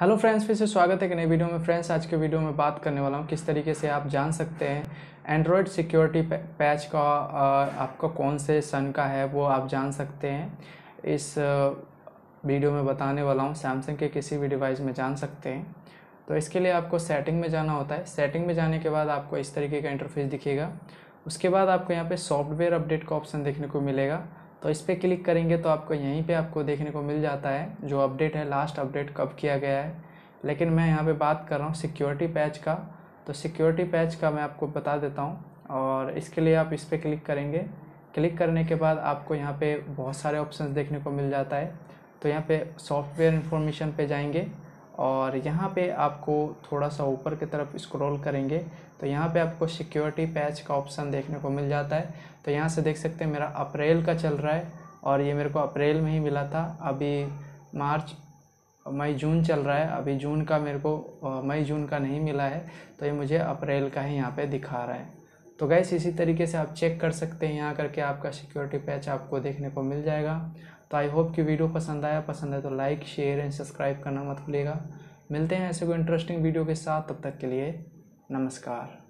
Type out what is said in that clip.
hello friends फिर से स्वागत है कि नई वीडियो में फ्रेंड्स आज के वीडियो में बात करने वाला हूँ किस तरीके से आप जान सकते हैं एंड्रॉयड सिक्योरिटी पैच का आपका कौन से सन का है वो आप जान सकते हैं इस वीडियो में बताने वाला हूँ सैमसंग के किसी भी डिवाइस में जान सकते हैं तो इसके लिए आपको सेटिंग में जाना होता है सेटिंग में जाने के बाद आपको इस तरीके का इंटरफेस दिखेगा उसके बाद आपको यहाँ पर सॉफ्टवेयर अपडेट का ऑप्शन देखने को मिलेगा तो इस पर क्लिक करेंगे तो आपको यहीं पे आपको देखने को मिल जाता है जो अपडेट है लास्ट अपडेट कब किया गया है लेकिन मैं यहाँ पे बात कर रहा हूँ सिक्योरिटी पैच का तो सिक्योरिटी पैच का मैं आपको बता देता हूँ और इसके लिए आप इस पर क्लिक करेंगे क्लिक करने के बाद आपको यहाँ पर बहुत सारे ऑप्शन देखने को मिल जाता है तो यहाँ पर सॉफ्टवेयर इन्फॉर्मेशन पे जाएंगे और यहाँ पे आपको थोड़ा सा ऊपर की तरफ स्क्रॉल करेंगे तो यहाँ पे आपको सिक्योरिटी पैच का ऑप्शन देखने को मिल जाता है तो यहाँ से देख सकते हैं मेरा अप्रैल का चल रहा है और ये मेरे को अप्रैल में ही मिला था अभी मार्च मई जून चल रहा है अभी जून का मेरे को मई जून का नहीं मिला है तो ये मुझे अप्रैल का ही यहाँ पर दिखा रहा है तो गैस इसी तरीके से आप चेक कर सकते हैं यहाँ करके आपका सिक्योरिटी पैच आपको देखने को मिल जाएगा तो आई होप कि वीडियो पसंद आया पसंद है तो लाइक शेयर एंड सब्सक्राइब करना मत भूलिएगा मिलते हैं ऐसे कोई इंटरेस्टिंग वीडियो के साथ तब तक के लिए नमस्कार